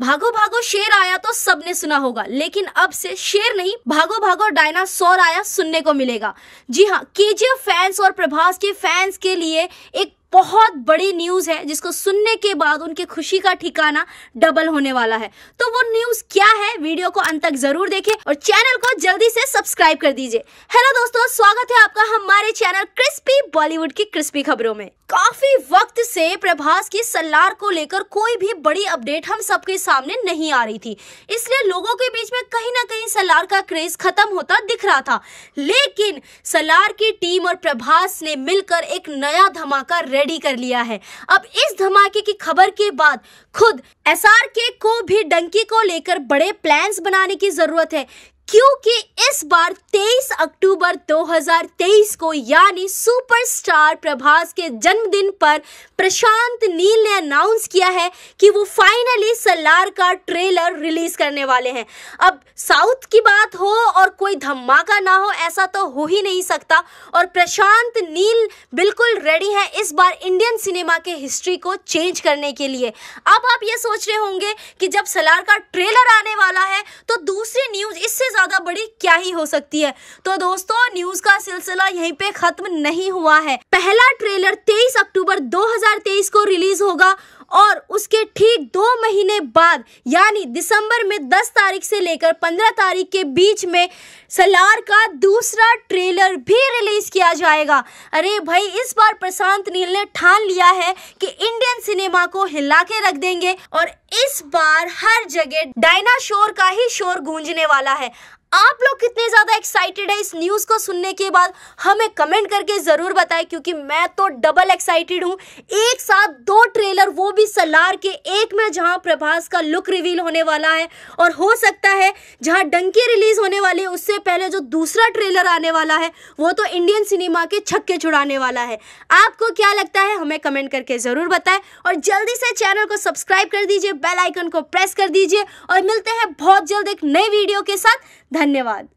भागो भागो शेर आया तो सबने सुना होगा लेकिन अब से शेर नहीं भागो भागो डायनासोर आया सुनने को मिलेगा जी हाँ केजीएफ फैंस और प्रभास के फैंस के लिए एक बहुत बड़ी न्यूज़ है जिसको सुनने के बाद उनकी खुशी का ठिकाना डबल होने वाला है तो वो न्यूज़ क्या है वीडियो को अंत तक जरूर देखें और चैनल को जल्दी से सब्सक्राइब कर दीजिए हेलो दोस्तों स्वागत है आपका हमारे चैनल क्रिस्पी बॉलीवुड की क्रिस्पी खबरों में काफी वक्त से प्रभास की सल्लार को लेकर कोई भी बड़ी अपडेट हम सबके सामने नहीं आ रही थी इसलिए लोगों के बीच में कहीं ना कहीं सलार का क्रेज खत्म होता दिख रहा था लेकिन सलार की टीम और प्रभास ने मिलकर एक नया धमाका रेडी कर लिया है अब इस धमाके की खबर के बाद खुद के को भी डंकी को लेकर बड़े प्लान बनाने की जरूरत है क्योंकि इस बार 23 अक्टूबर 2023 को यानी सुपरस्टार प्रभास के जन्मदिन पर प्रशांत नील ने अनाउंस किया है कि वो फाइनली सलार का ट्रेलर रिलीज करने वाले हैं अब साउथ की बात हो और कोई धमाका ना हो ऐसा तो हो ही नहीं सकता और प्रशांत नील बिल्कुल रेडी है इस बार इंडियन सिनेमा के हिस्ट्री को चेंज करने के लिए अब आप ये सोच रहे होंगे कि जब सलार का ट्रेलर आने वाला है तो दूसरी न्यूज़ इससे ज़्यादा बड़ी क्या ही हो सकती है तो दोस्तों न्यूज़ का सिलसिला यहीं पे ख़त्म नहीं हुआ है पहला ट्रेलर 23 अक्टूबर 2000 2023 को रिलीज होगा और उसके ठीक दो महीने बाद यानी दिसंबर में 10 तारीख से लेकर 15 तारीख के बीच में सलार का दूसरा ट्रेलर भी रिलीज किया जाएगा अरे भाई इस बार प्रशांत नील ने ठान लिया है कि इंडियन सिनेमा को हिला के रख देंगे और इस बार हर जगह डायनाशोर का ही शोर गूंजने वाला है आप लोग कितने एक्साइटेड है इस न्यूज़ को सुनने के बाद हमें कमेंट करके ज़रूर बताएं क्योंकि मैं तो डबल एक्साइटेड हूं एक साथ दो ट्रेलर वो भी सलार के एक में जहां प्रभास का लुक रिवील होने वाला है और हो सकता है जहां डंकी रिलीज होने वाली है उससे पहले जो दूसरा ट्रेलर आने वाला है वो तो इंडियन सिनेमा के छक्के छुड़ाने वाला है आपको क्या लगता है हमें कमेंट करके ज़रूर बताए और जल्दी से चैनल को सब्सक्राइब कर दीजिए बेल आइकन को प्रेस कर दीजिए और मिलते हैं बहुत जल्द एक नए वीडियो के साथ धन्यवाद